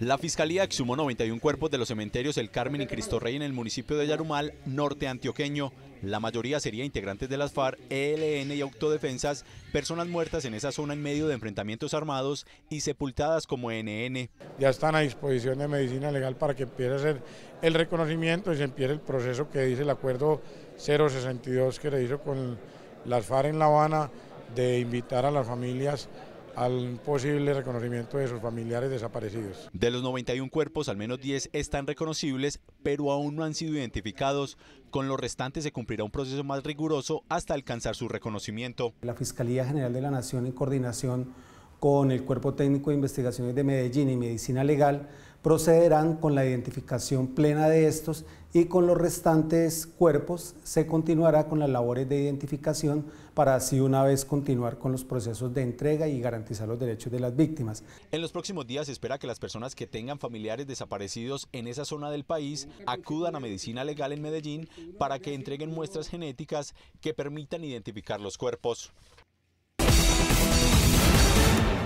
La Fiscalía exhumó 91 cuerpos de los cementerios El Carmen y Cristo Rey en el municipio de Yarumal, norte antioqueño. La mayoría sería integrantes de las FAR, ELN y autodefensas, personas muertas en esa zona en medio de enfrentamientos armados y sepultadas como NN. Ya están a disposición de medicina legal para que empiece a hacer el reconocimiento y se empiece el proceso que dice el acuerdo 062 que le hizo con las FARC en La Habana de invitar a las familias al posible reconocimiento de sus familiares desaparecidos. De los 91 cuerpos, al menos 10 están reconocibles, pero aún no han sido identificados. Con los restantes se cumplirá un proceso más riguroso hasta alcanzar su reconocimiento. La Fiscalía General de la Nación, en coordinación con el Cuerpo Técnico de Investigaciones de Medellín y Medicina Legal procederán con la identificación plena de estos y con los restantes cuerpos se continuará con las labores de identificación para así una vez continuar con los procesos de entrega y garantizar los derechos de las víctimas. En los próximos días se espera que las personas que tengan familiares desaparecidos en esa zona del país acudan a Medicina Legal en Medellín para que entreguen muestras genéticas que permitan identificar los cuerpos.